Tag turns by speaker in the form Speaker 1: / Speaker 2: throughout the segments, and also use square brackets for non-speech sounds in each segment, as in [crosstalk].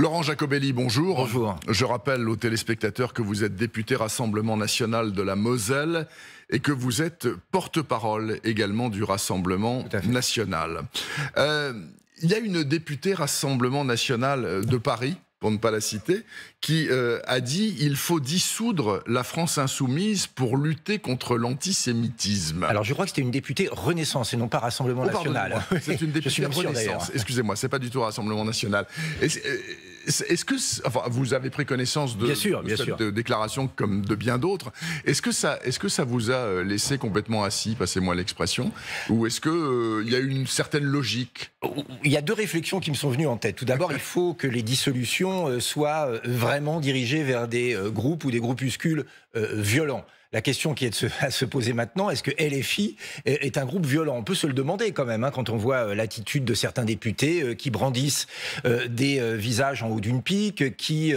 Speaker 1: Laurent Jacobelli, bonjour. Bonjour. Je rappelle aux téléspectateurs que vous êtes député Rassemblement national de la Moselle et que vous êtes porte-parole également du Rassemblement national. Euh, il y a une députée Rassemblement national euh, de Paris pour ne pas la citer, qui euh, a dit il faut dissoudre la France insoumise pour lutter contre l'antisémitisme. Alors je crois que c'était une députée Renaissance et non pas Rassemblement oh, national. C'est une [laughs] députée Renaissance. Excusez-moi, c'est pas du tout Rassemblement national. Est-ce que, vous avez pris connaissance de, cette déclaration comme de bien d'autres. Est-ce que ça, est-ce que ça vous a euh, laissé complètement assis, passez-moi l'expression, ou est-ce que euh, il y a une certaine logique Il y a deux réflexions qui me sont
Speaker 2: venues en tête. Tout d'abord, il faut que les dissolutions euh, soient vraiment dirigées vers des groupes ou des groupuscules violents. La question qui est à se poser maintenant, est-ce que LFI est, un groupe violent On peut se le demander quand même, hein, quand on voit euh, l'attitude de certains députés euh, qui brandissent euh, des visages en haut d'une pique, qui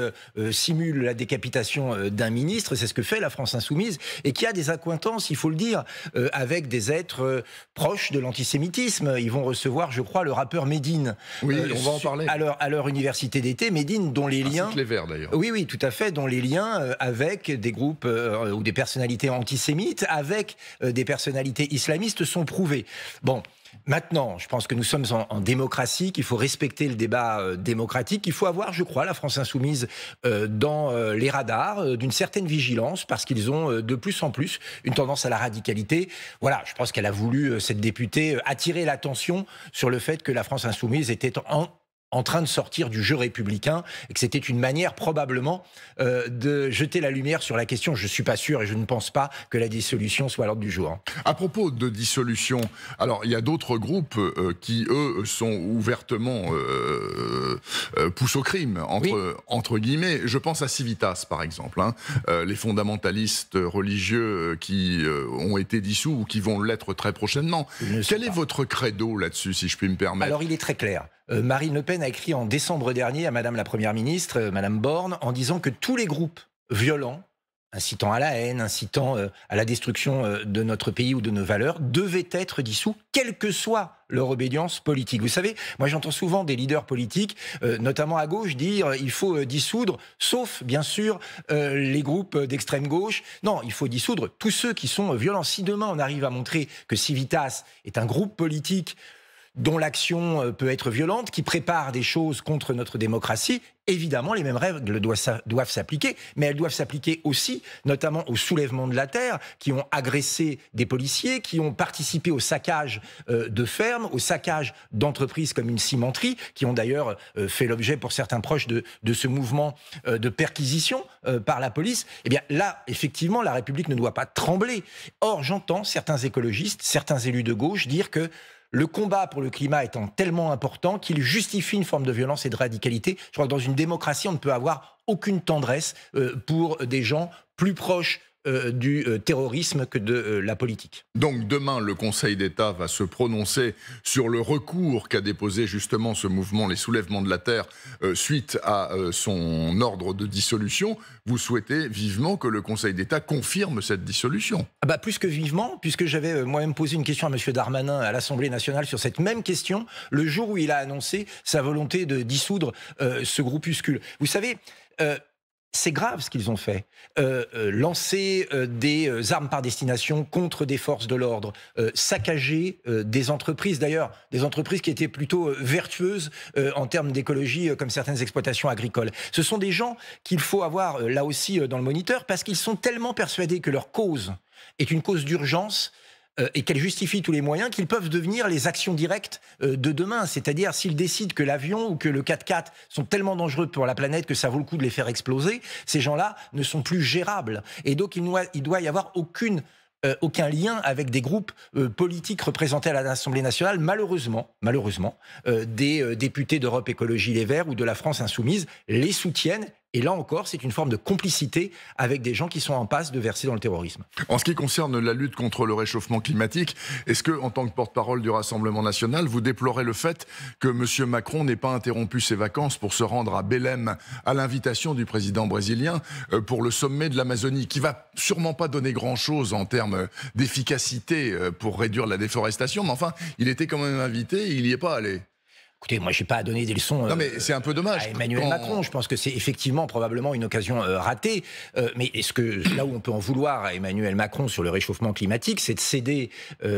Speaker 2: simulent la décapitation d'un ministre, c'est ce que fait la France insoumise, et qui a des accointances, il faut le dire, avec des êtres proches de l'antisémitisme. Ils vont recevoir, je crois, le rappeur Médine. on va en parler. À leur, université d'été, Médine, dont les ah, liens... les Verts d'ailleurs. Oui, oui, tout à fait, dont les liens avec des groupes ou des personnes personnalités antisémites avec euh, des personnalités islamistes sont prouvées. Bon. Maintenant, je pense que nous sommes en, démocratie, qu'il faut respecter le débat euh, démocratique, qu'il faut avoir, je crois, la France insoumise euh, dans les radars, d'une certaine vigilance, parce qu'ils ont de plus en plus une tendance à la radicalité. Voilà, je pense qu'elle a voulu, cette députée, attirer l'attention sur le fait que la France insoumise était en en train de sortir du jeu républicain et que c'était une manière probablement euh, de jeter la lumière sur la question. Je ne suis pas sûr et je ne pense pas que la dissolution soit à l'ordre du jour. Hein. À propos de
Speaker 1: dissolution, alors il y a d'autres groupes euh, qui, eux, sont ouvertement euh, euh au crime, entre, entre, guillemets. Je pense à Civitas, par exemple, hein. les fondamentalistes religieux qui ont été dissous ou qui vont l'être très prochainement. Quel est votre credo là-dessus, si je puis me permettre Alors il est très clair. Euh, Marine Le
Speaker 2: Pen a écrit en décembre dernier à Madame la Première ministre, euh, Madame Borne, en disant que tous les groupes violents, incitant à la haine, incitant euh, à la destruction de notre pays ou de nos valeurs, devaient être dissous, quelle que soit leur obédience politique. Vous savez, moi j'entends souvent des leaders politiques, notamment à gauche, dire il faut dissoudre, sauf bien sûr les groupes d'extrême gauche. Non, il faut dissoudre tous ceux qui sont violents. Si demain on arrive à montrer que Civitas est un groupe politique dont l'action euh, peut être violente, qui prépare des choses contre notre démocratie, évidemment, les mêmes règles doivent s'appliquer, mais elles doivent s'appliquer aussi, notamment aux soulèvements de la terre, qui ont agressé des policiers, qui ont participé au saccage euh, de fermes, au saccage d'entreprises comme une cimenterie, qui ont d'ailleurs euh, fait l'objet pour certains proches de, de, ce mouvement de perquisition par la police. Eh bien là, effectivement, la République ne doit pas trembler. Or, j'entends certains écologistes, certains élus de gauche dire que le combat pour le climat étant tellement important qu'il justifie une forme de violence et de radicalité. Je crois que dans une démocratie, on ne peut avoir aucune tendresse euh, pour des
Speaker 1: gens plus proches euh, du euh, terrorisme que de euh, la politique. Donc demain, le Conseil d'État va se prononcer sur le recours qu'a déposé justement ce mouvement, les soulèvements de la Terre, suite à son ordre de dissolution. Vous souhaitez vivement que le Conseil d'État confirme cette dissolution
Speaker 2: ah bah, Plus que vivement, puisque j'avais moi-même posé une question à M. Darmanin à l'Assemblée nationale sur cette même question, le jour où il a annoncé sa volonté de dissoudre ce groupuscule. Vous savez, c'est grave ce qu'ils ont fait. Euh, euh, lancer euh, des armes par destination contre des forces de l'ordre, saccager des entreprises, d'ailleurs, des entreprises qui étaient plutôt vertueuses en termes d'écologie, comme certaines exploitations agricoles. Ce sont des gens qu'il faut avoir là aussi dans le moniteur parce qu'ils sont tellement persuadés que leur cause est une cause d'urgence euh, et qu'elle justifie tous les moyens, qu'ils peuvent devenir les actions directes euh, de demain. C'est-à-dire, s'ils décident que l'avion ou que le 4x4 sont tellement dangereux pour la planète que ça vaut le coup de les faire exploser, ces gens-là ne sont plus gérables. Et donc, il doit, doit y avoir aucune euh, aucun lien avec des groupes politiques représentés à l'Assemblée nationale, malheureusement, malheureusement, des députés d'Europe Écologie Les Verts ou de la France Insoumise les soutiennent et là encore, c'est une forme de complicité
Speaker 1: avec des gens qui sont en passe de verser dans le terrorisme. En ce qui concerne la lutte contre le réchauffement climatique, est-ce que, en tant que porte-parole du Rassemblement national, vous déplorez le fait que M. Macron n'ait pas interrompu ses vacances pour se rendre à Belém à l'invitation du président brésilien euh, pour le sommet de l'Amazonie, qui va sûrement pas donner grand-chose en termes d'efficacité euh, pour réduire la déforestation, mais enfin, il était quand même invité, il n'y est pas allé. Écoutez, moi, je n'ai pas à donner des leçons. mais euh, c'est un peu dommage. À Emmanuel Macron,
Speaker 2: je pense que c'est effectivement probablement une occasion euh, ratée. Euh, mais est-ce que là où on peut en vouloir à Emmanuel Macron sur le réchauffement climatique, c'est de céder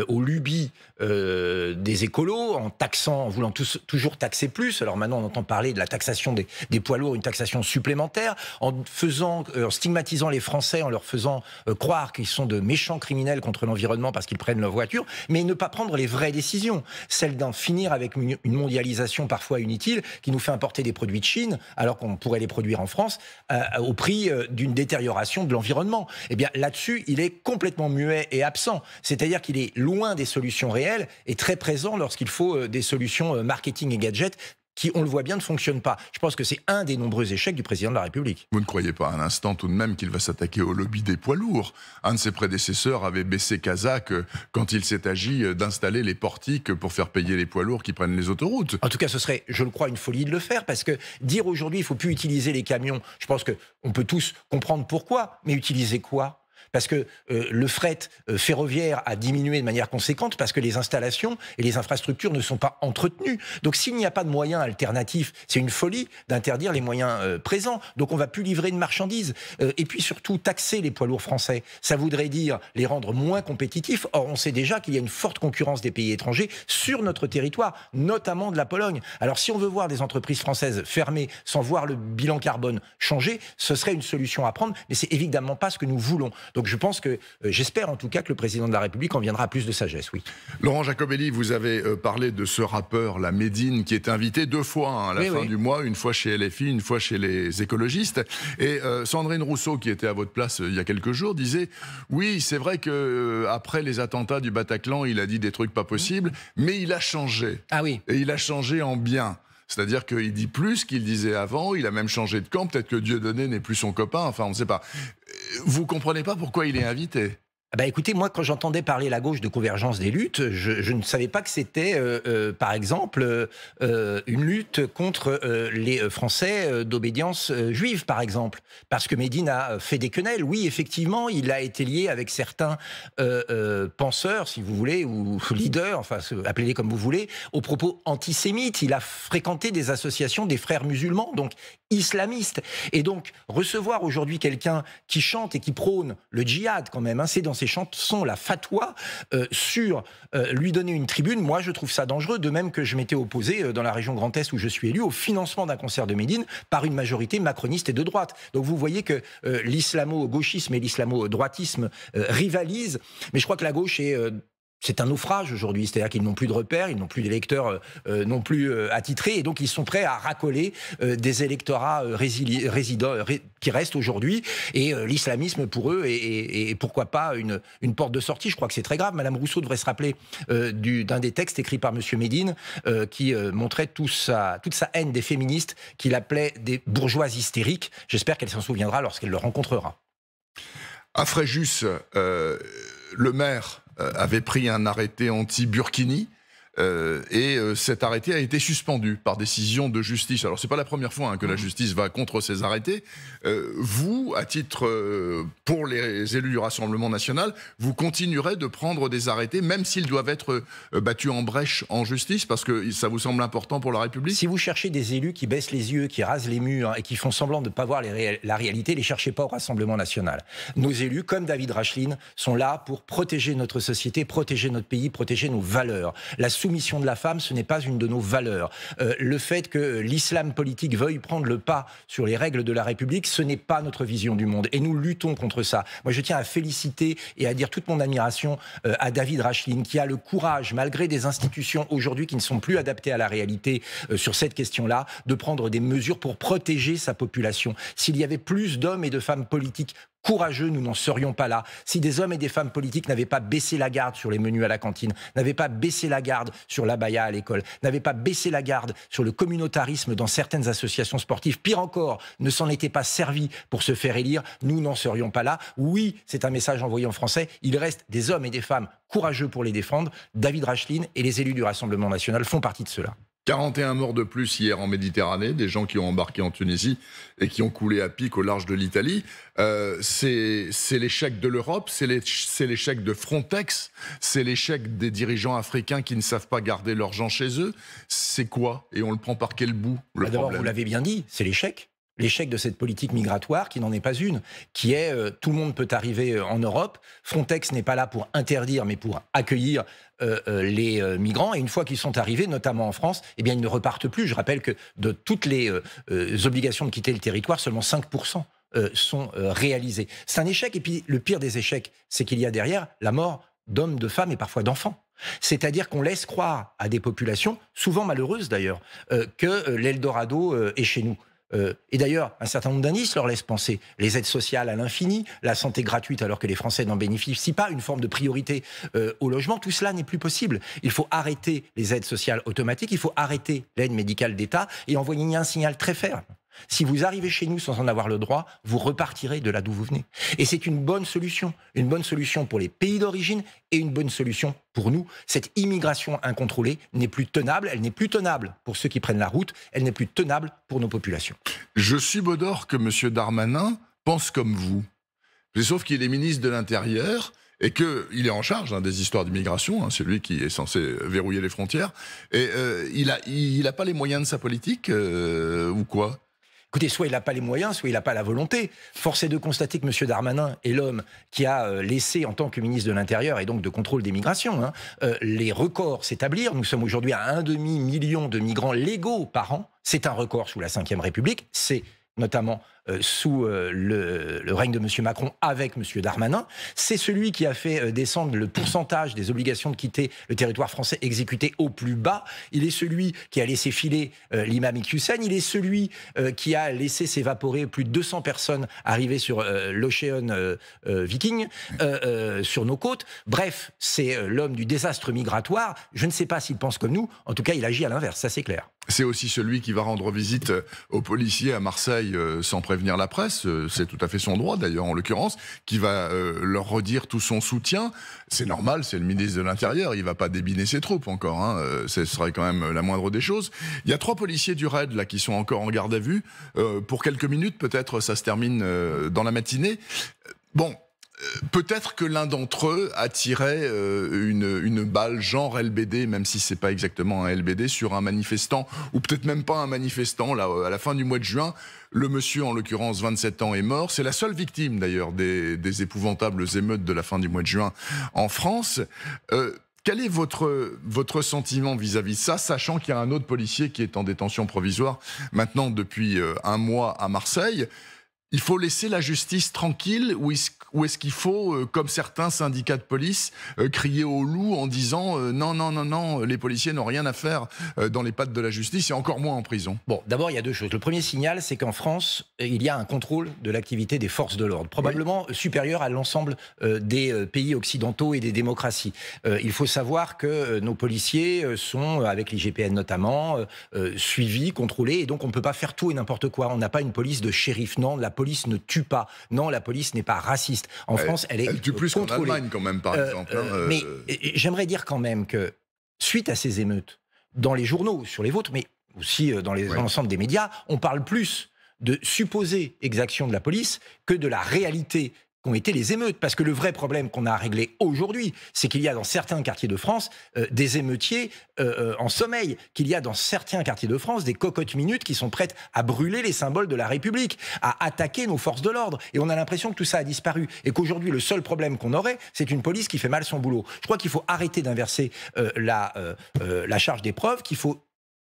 Speaker 2: aux lubies des écolos en taxant, en voulant toujours taxer plus. Alors maintenant, on entend parler de la taxation des, des poids lourds, une taxation supplémentaire, en faisant, en stigmatisant les Français, en leur faisant croire qu'ils sont de méchants criminels contre l'environnement parce qu'ils prennent leur voiture, mais ne pas prendre les vraies décisions, celle d'en finir avec une mondialisation parfois inutile qui nous fait importer des produits de Chine alors qu'on pourrait les produire en France euh, au prix euh, d'une détérioration de l'environnement. Eh bien là-dessus, il est complètement muet et absent. C'est-à-dire qu'il est loin des solutions réelles et très présent lorsqu'il faut euh, des solutions marketing et gadgets qui, on le voit
Speaker 1: bien, ne fonctionne pas. Je pense que c'est un des nombreux échecs du président de la République. Vous ne croyez pas un instant tout de même qu'il va s'attaquer au lobby des poids lourds Un de ses prédécesseurs avait baissé Kazakh euh, quand il s'est agi euh, d'installer les portiques pour faire payer les poids lourds qui prennent les autoroutes.
Speaker 2: En tout cas, ce serait, je le crois, une folie de le faire parce que dire aujourd'hui il faut plus utiliser les camions, je pense qu'on peut tous comprendre pourquoi, mais utiliser quoi parce que euh, le fret euh, ferroviaire a diminué de manière conséquente parce que les installations et les infrastructures ne sont pas entretenues. Donc s'il n'y a pas de moyens alternatifs, c'est une folie d'interdire les moyens euh, présents. Donc on va plus livrer de marchandises. et puis surtout, taxer les poids lourds français, ça voudrait dire les rendre moins compétitifs. Or, on sait déjà qu'il y a une forte concurrence des pays étrangers sur notre territoire, notamment de la Pologne. Alors si on veut voir des entreprises françaises fermées sans voir le bilan carbone changer, ce serait une solution à prendre, mais c'est évidemment pas ce que nous voulons. Donc je pense que, euh, j'espère en tout cas que le président de la République en viendra à plus de sagesse,
Speaker 1: oui. Laurent Jacobelli, vous avez euh, parlé de ce rappeur, la Médine, qui est invité deux fois hein, à la fin du mois, une fois chez LFI, une fois chez les écologistes. Et euh, Sandrine Rousseau, qui était à votre place il y a quelques jours, disait Oui, c'est vrai qu'après après les attentats du Bataclan, il a dit des trucs pas possibles, mmh. mais il a changé. Ah oui. Et il a changé en bien. C'est-à-dire qu'il dit plus qu'il disait avant, il a même changé de camp, peut-être que Dieudonné n'est plus son copain, enfin on ne sait pas vous comprenez pas pourquoi il est invité. Ah bah écoutez, moi, quand j'entendais parler la gauche de convergence des
Speaker 2: luttes, je, ne savais pas que c'était, euh, euh, par exemple, euh, une lutte contre les Français d'obédience juive, par exemple. Parce que Médine a fait des quenelles. Oui, effectivement, il a été lié avec certains penseurs, si vous voulez, ou [laughs] leaders, enfin, appelez-les comme vous voulez, aux propos antisémites. Il a fréquenté des associations des frères musulmans, donc islamistes. Et donc, recevoir aujourd'hui quelqu'un qui chante et qui prône le djihad, quand même, hein, c'est dans ses sont la fatwa euh, sur euh, lui donner une tribune, moi je trouve ça dangereux, de même que je m'étais opposé euh, dans la région Grand Est où je suis élu au financement d'un concert de Médine par une majorité macroniste et de droite. Donc vous voyez que l'islamo-gauchisme et l'islamo-droitisme rivalisent, mais je crois que la gauche est c'est un naufrage aujourd'hui. C'est-à-dire qu'ils n'ont plus de repères, ils n'ont plus d'électeurs euh, euh, non plus euh, attitrés, et donc ils sont prêts à racoler des électorats résidents, qui restent aujourd'hui. Et l'islamisme pour eux est, pourquoi pas une, porte de sortie. Je crois que c'est très grave. Madame Rousseau devrait se rappeler d'un des textes écrits par Monsieur Médine qui montrait tout sa, toute sa haine des féministes qu'il appelait des bourgeoises hystériques. J'espère qu'elle s'en souviendra lorsqu'elle le rencontrera.
Speaker 1: À Fréjus, le maire euh, avait pris un arrêté anti-Burkini euh, et euh, cet arrêté a été suspendu par décision de justice. Alors c'est pas la première fois hein, que la mmh. justice va contre ces arrêtés. Euh, vous, à titre pour les élus du Rassemblement national, vous continuerez de prendre des arrêtés, même s'ils doivent être battus en brèche en justice, parce que ça vous semble important pour la République. Si vous cherchez des
Speaker 2: élus qui baissent les yeux, qui rasent les murs et qui font semblant de ne pas voir les la réalité, les cherchez pas au Rassemblement national. Nos élus, comme David Racheline, sont là pour protéger notre société, protéger notre pays, protéger nos valeurs. La soumission de la femme, ce n'est pas une de nos valeurs. Euh, le fait que l'islam politique veuille prendre le pas sur les règles de la République, ce n'est pas notre vision du monde. Et nous luttons contre ça. Moi, je tiens à féliciter et à dire toute mon admiration euh, à David Rachlin, qui a le courage, malgré des institutions aujourd'hui qui ne sont plus adaptées à la réalité euh, sur cette question-là, de prendre des mesures pour protéger sa population. S'il y avait plus d'hommes et de femmes politiques courageux, nous n'en serions pas là. Si des hommes et des femmes politiques n'avaient pas baissé la garde sur les menus à la cantine, n'avaient pas baissé la garde sur l'abaya à l'école, n'avaient pas baissé la garde sur le communautarisme dans certaines associations sportives, pire encore, ne s'en étaient pas servis pour se faire élire, nous n'en serions pas là. Oui, c'est un message envoyé en français. Il reste des hommes et des femmes courageux pour les défendre. David Racheline et les élus du Rassemblement national font partie de cela.
Speaker 1: 41 morts de plus hier en Méditerranée, des gens qui ont embarqué en Tunisie et qui ont coulé à pic au large de l'Italie. Euh, c'est l'échec de l'Europe, c'est l'échec de Frontex, c'est l'échec des dirigeants africains qui ne savent pas garder leurs gens chez eux. C'est quoi Et on le prend par quel bout
Speaker 2: bah, D'abord, vous l'avez bien dit, c'est l'échec l'échec de cette politique migratoire qui n'en est pas une, qui est euh, tout le monde peut arriver euh, en Europe, Frontex n'est pas là pour interdire mais pour accueillir euh, les migrants et une fois qu'ils sont arrivés, notamment en France, eh bien ils ne repartent plus. Je rappelle que de toutes les obligations de quitter le territoire, seulement 5% sont réalisées. C'est un échec et puis le pire des échecs, c'est qu'il y a derrière la mort d'hommes, de femmes et parfois d'enfants. C'est-à-dire qu'on laisse croire à des populations, souvent malheureuses d'ailleurs, que l'Eldorado est chez nous. Euh, et d'ailleurs, un certain nombre d'indices leur laissent penser les aides sociales à l'infini, la santé gratuite alors que les Français n'en bénéficient pas, une forme de priorité euh, au logement. Tout cela n'est plus possible. Il faut arrêter les aides sociales automatiques, il faut arrêter l'aide médicale d'État et envoyer un signal très ferme si vous arrivez chez nous sans en avoir le droit, vous repartirez de là d'où vous venez. Et c'est une bonne solution. Une bonne solution pour les pays d'origine et une bonne solution pour nous. Cette immigration incontrôlée n'est plus tenable. Elle n'est plus tenable pour ceux qui prennent la route. Elle n'est plus
Speaker 1: tenable pour nos populations. Je suis subodore que M. Darmanin pense comme vous. Sauf qu'il est ministre de l'Intérieur et qu'il est en charge hein, des histoires d'immigration, hein, c'est lui qui est censé verrouiller les frontières, et euh, il n'a a pas les moyens de sa politique, euh, ou quoi Écoutez, soit il n'a pas les moyens, soit il n'a pas la volonté. Force est de constater que M.
Speaker 2: Darmanin est l'homme qui a euh, laissé, en tant que ministre de l'Intérieur et donc de contrôle des migrations, hein, euh, les records s'établir. Nous sommes aujourd'hui à un demi-million de migrants légaux par an. C'est un record sous la Ve République. C'est notamment euh, sous euh, le, règne de M. Macron avec M. Darmanin. C'est celui qui a fait euh, descendre le pourcentage des obligations de quitter le territoire français exécuté au plus bas. Il est celui qui a laissé filer l'imam hussein Il est celui qui a laissé s'évaporer plus de 200 personnes arrivées sur l'Océan Viking, sur nos côtes. Bref, c'est l'homme du désastre migratoire. Je ne sais pas s'il pense comme nous. En tout cas, il agit à l'inverse, ça c'est clair.
Speaker 1: C'est aussi celui qui va rendre visite euh, aux policiers à Marseille euh, sans prévenir la presse, euh, c'est tout à fait son droit d'ailleurs en l'occurrence, qui va leur redire tout son soutien. C'est normal, c'est le ministre de l'Intérieur, il ne va pas débiner ses troupes encore, hein, ce serait quand même la moindre des choses. Il y a trois policiers du raid là qui sont encore en garde à vue, pour quelques minutes peut-être ça se termine dans la matinée. Bon, peut-être que l'un d'entre eux a tiré euh, une, balle genre LBD, même si c'est pas exactement un LBD, sur un manifestant, ou peut-être même pas un manifestant, là, euh, à la fin du mois de juin. Le monsieur, en l'occurrence 27 ans, est mort. C'est la seule victime d'ailleurs des, épouvantables émeutes de la fin du mois de juin en France. Euh, quel est votre, votre sentiment vis-à-vis de ça, sachant qu'il y a un autre policier qui est en détention provisoire maintenant depuis un mois à Marseille il faut laisser la justice tranquille ou ou est-ce qu'il faut, euh, comme certains syndicats de police, euh, crier au loup en disant euh, non, non, non, non, les policiers n'ont rien à faire dans les pattes de la justice et encore moins en prison Bon, d'abord, il y a deux choses. Le premier signal, c'est qu'en France, il y a un contrôle de l'activité des forces de l'ordre, probablement
Speaker 2: supérieur à l'ensemble des pays occidentaux et des démocraties. Il faut savoir que nos policiers sont, avec GPN notamment, suivis, contrôlés, et donc on ne peut pas faire tout et n'importe quoi. On n'a pas une police de shérif. Non, la police ne tue pas. Non, la police n'est pas raciste. En France, elle est elle plus contrôlée. quand même, par euh, exemple. Hein, euh, mais euh. j'aimerais dire quand même que suite à ces émeutes, dans les journaux, sur les vôtres, mais aussi dans l'ensemble des médias, on parle plus de supposées exactions de la police que de la réalité qu'ont été les émeutes. Parce que le vrai problème qu'on a à régler aujourd'hui, c'est qu'il y a dans certains quartiers de France euh, des émeutiers euh, euh, en sommeil, qu'il y a dans certains quartiers de France des cocottes minutes qui sont prêtes à brûler les symboles de la République, à attaquer nos forces de l'ordre. Et on a l'impression que tout ça a disparu et qu'aujourd'hui le seul problème qu'on aurait, c'est une police qui fait mal son boulot. Je crois qu'il faut arrêter d'inverser la, la charge des preuves, qu'il faut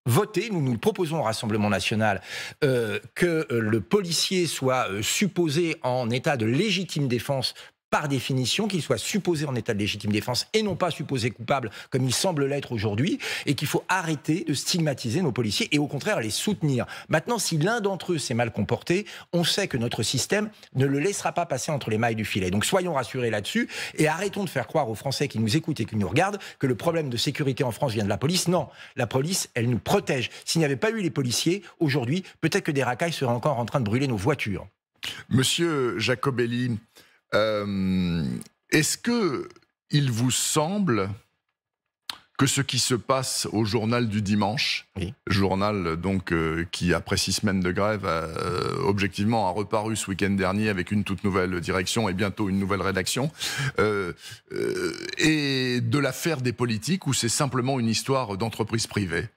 Speaker 2: voter, nous nous proposons au Rassemblement national, euh, que euh, le policier soit euh, supposé en état de légitime défense par définition, qu'il soit supposé en état de légitime défense et non pas supposé coupable, comme il semble l'être aujourd'hui, et qu'il faut arrêter de stigmatiser nos policiers et au contraire les soutenir. Maintenant, si l'un d'entre eux s'est mal comporté, on sait que notre système ne le laissera pas passer entre les mailles du filet. Donc soyons rassurés là-dessus et arrêtons de faire croire aux Français qui nous écoutent et qui nous regardent que le problème de sécurité en France vient de la police. Non, la police, elle nous protège. S'il n'y avait pas eu les policiers, aujourd'hui, peut-être que des racailles seraient encore en train de brûler nos voitures.
Speaker 1: Monsieur Jacobelli, euh, est-ce que il vous semble que ce qui se passe au journal du dimanche, journal donc euh, qui après six semaines de grève euh, objectivement a reparu ce week-end dernier avec une toute nouvelle direction et bientôt une nouvelle rédaction, est et de l'affaire des politiques ou c'est simplement une histoire d'entreprise privée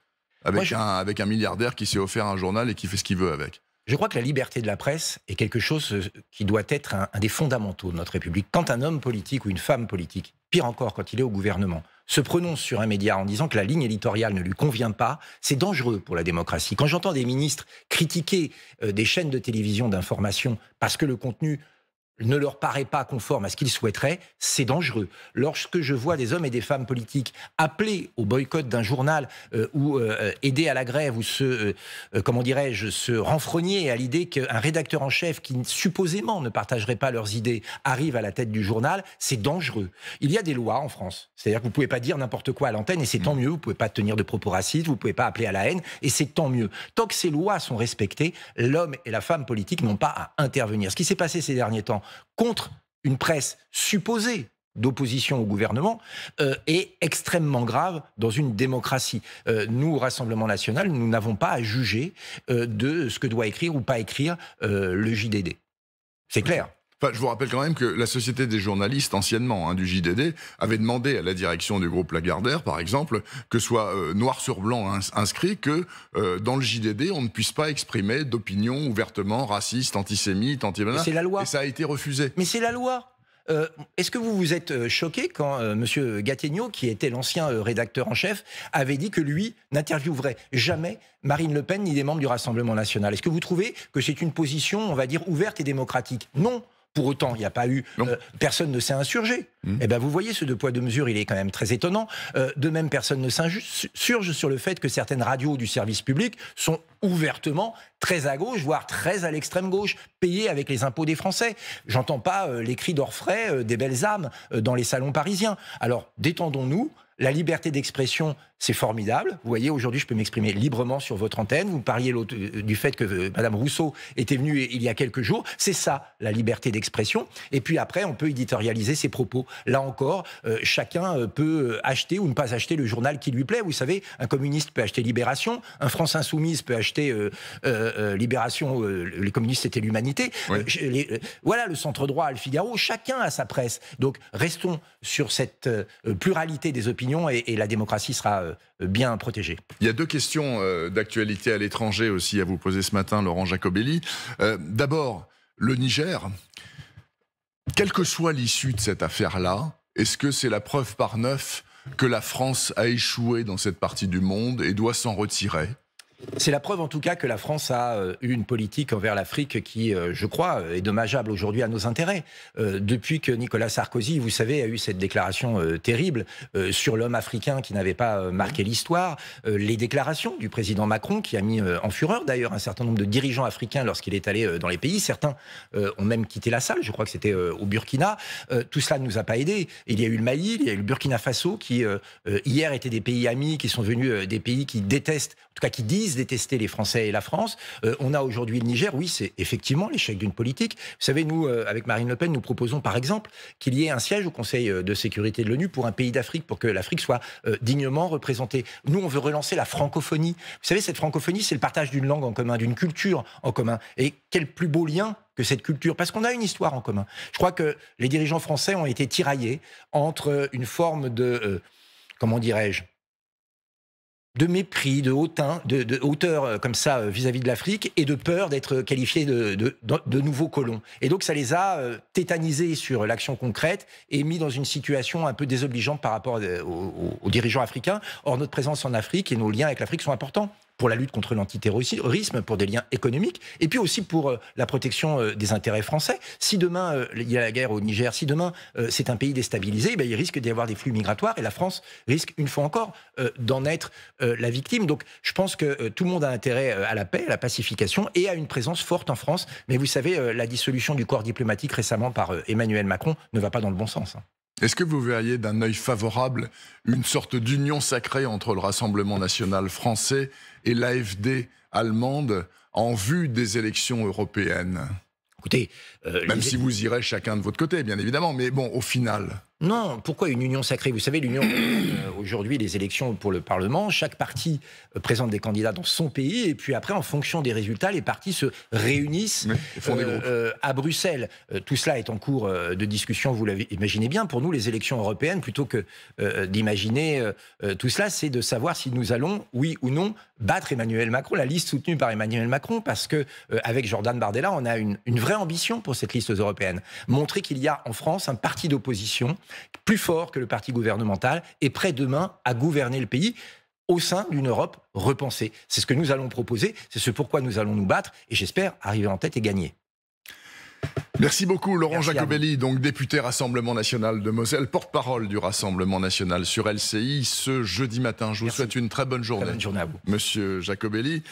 Speaker 1: avec un milliardaire qui s'est offert un journal et qui fait ce qu'il veut avec.
Speaker 2: Je crois que la liberté de la presse est quelque chose euh, qui doit être un, des fondamentaux de notre République. Quand un homme politique ou une femme politique, pire encore quand il est au gouvernement, se prononce sur un média en disant que la ligne éditoriale ne lui convient pas, c'est dangereux pour la démocratie. Quand j'entends des ministres critiquer euh, des chaînes de télévision d'information parce que le contenu ne leur paraît pas conforme à ce qu'ils souhaiteraient, c'est dangereux. Lorsque je vois des hommes et des femmes politiques appeler au boycott d'un journal euh, ou euh, aider à la grève ou se, euh, comment dirais-je, se renfrogner à l'idée qu'un rédacteur en chef qui supposément ne partagerait pas leurs idées arrive à la tête du journal, c'est dangereux. Il y a des lois en France. C'est-à-dire que vous ne pouvez pas dire n'importe quoi à l'antenne et c'est tant mm. mieux. Vous ne pouvez pas tenir de propos racistes, vous ne pouvez pas appeler à la haine et c'est tant mieux. Tant que ces lois sont respectées, l'homme et la femme politique n'ont pas à intervenir. Ce qui s'est passé ces derniers temps contre une presse supposée d'opposition au gouvernement euh, est extrêmement grave dans une démocratie. Euh, nous, au Rassemblement national, nous n'avons pas à juger
Speaker 1: euh, de ce que doit écrire ou pas écrire le JDD. C'est clair je vous rappelle quand même que la Société des journalistes, anciennement hein, du JDD, avait demandé à la direction du groupe Lagardère, par exemple, que soit euh, noir sur blanc inscrit que euh, dans le JDD, on ne puisse pas exprimer d'opinion ouvertement raciste, antisémite, anti C'est la loi. Et ça a été refusé.
Speaker 2: Mais c'est la loi. Euh, est-ce que vous vous êtes choqué quand M. Gattegno, qui était l'ancien rédacteur en chef, avait dit que lui n'interviewerait jamais Marine Le Pen ni des membres du Rassemblement national Est-ce que vous trouvez que c'est une position, on va dire, ouverte et démocratique Non, pour autant, il n'y a pas eu. Euh, personne ne s'est insurgé. Hmm. Eh bien, vous voyez, ce deux poids, deux mesures, il est quand même très étonnant. Euh, de même, personne ne s'insurge sur le fait que certaines radios du service public sont ouvertement très à gauche, voire très à l'extrême gauche, payées avec les impôts des Français. J'entends pas euh, les cris d'orfraie des belles âmes dans les salons parisiens. Alors, détendons-nous, la liberté d'expression, c'est formidable. Vous voyez, aujourd'hui, je peux m'exprimer librement sur votre antenne. Vous parliez euh, du fait que euh, Madame Rousseau était venue il y a quelques jours. C'est ça, la liberté d'expression. Et puis après, on peut éditorialiser ses propos. Là encore, euh, chacun peut acheter ou ne pas acheter le journal qui lui plaît. Vous savez, un communiste peut acheter Libération, un France Insoumise peut acheter Libération, les communistes c'était l'humanité. voilà le centre droit, le Figaro. Chacun a sa presse. Donc, restons sur cette pluralité des opinions et la démocratie sera euh, bien protégée.
Speaker 1: Il y a deux questions euh, d'actualité à l'étranger aussi à vous poser ce matin, Laurent Jacobelli. Euh, d'abord, le Niger. Quelle que soit l'issue de cette affaire-là, est-ce que c'est la preuve par neuf que la France a échoué dans cette partie du monde et doit s'en retirer c'est la preuve en tout cas que la
Speaker 2: France a euh, eu une politique envers l'Afrique qui, euh, je crois, euh, est dommageable aujourd'hui à nos intérêts. depuis que Nicolas Sarkozy, vous savez, a eu cette déclaration terrible sur l'homme africain qui n'avait pas marqué l'histoire, les déclarations du président Macron qui a mis en fureur d'ailleurs un certain nombre de dirigeants africains lorsqu'il est allé dans les pays, certains ont même quitté la salle, je crois que c'était au Burkina, tout cela ne nous a pas aidés. Il y a eu le Mali, il y a eu le Burkina Faso qui hier étaient des pays amis, qui sont venus des pays qui détestent, en tout cas qui disent détester les Français et la France. Euh, on a aujourd'hui le Niger. Oui, c'est effectivement l'échec d'une politique. Vous savez, nous, euh, avec Marine Le Pen, nous proposons par exemple qu'il y ait un siège au Conseil euh, de sécurité de l'ONU pour un pays d'Afrique, pour que l'Afrique soit dignement représentée. Nous, on veut relancer la francophonie. Vous savez, cette francophonie, c'est le partage d'une langue en commun, d'une culture en commun. Et quel plus beau lien que cette culture, parce qu'on a une histoire en commun. Je crois que les dirigeants français ont été tiraillés entre une forme de, comment dirais-je, de mépris, de, hautain, de, hauteur euh, comme ça euh, vis-à-vis de l'Afrique et de peur d'être qualifiés de, de, nouveaux colons. Et donc ça les a euh, tétanisés sur l'action concrète et mis dans une situation un peu désobligeante par rapport aux dirigeants africains. Or notre présence en Afrique et nos liens avec l'Afrique sont importants pour la lutte contre l'antiterrorisme, pour des liens économiques, et puis aussi pour euh, la protection euh, des intérêts français. Si demain euh, il y a la guerre au Niger, si demain c'est un pays déstabilisé, eh ben, il risque d'y avoir des flux migratoires et la France risque une fois encore d'en être la victime. Donc je pense que tout le monde a intérêt à la paix, à la pacification et à une présence forte en France. Mais vous savez, la dissolution du corps diplomatique récemment par Emmanuel Macron ne va pas dans le bon sens.
Speaker 1: Hein. Est-ce que vous verriez d'un œil favorable une sorte d'union sacrée entre le Rassemblement national français et l'AFD allemande en vue des élections européennes Écoutez, euh, même si vous irez chacun de votre côté, bien évidemment, mais bon, au final. Non, pourquoi une union sacrée Vous savez, l'union [clears throat] euh,
Speaker 2: aujourd'hui, les élections pour le Parlement, chaque parti euh, présente des candidats dans son pays, et puis après, en fonction des résultats, les partis se réunissent euh, à Bruxelles. tout cela est en cours de discussion, vous l'avez imaginé bien. Pour nous, les élections européennes, plutôt que d'imaginer tout cela, c'est de savoir si nous allons, oui ou non, battre Emmanuel Macron, la liste soutenue par Emmanuel Macron, parce que avec Jordan Bardella, on a une vraie ambition pour cette liste européenne. Montrer qu'il y a en France un parti d'opposition plus fort que le parti gouvernemental, est prêt demain à gouverner le pays au sein d'une Europe repensée. C'est ce que nous allons proposer, c'est ce pourquoi
Speaker 1: nous allons nous battre, et j'espère arriver en tête et gagner. Merci beaucoup Laurent Jacobelli, donc député Rassemblement national de Moselle, porte-parole du Rassemblement national sur LCI ce jeudi matin. Je vous souhaite une très bonne journée. bonne journée à vous. Monsieur Jacobelli.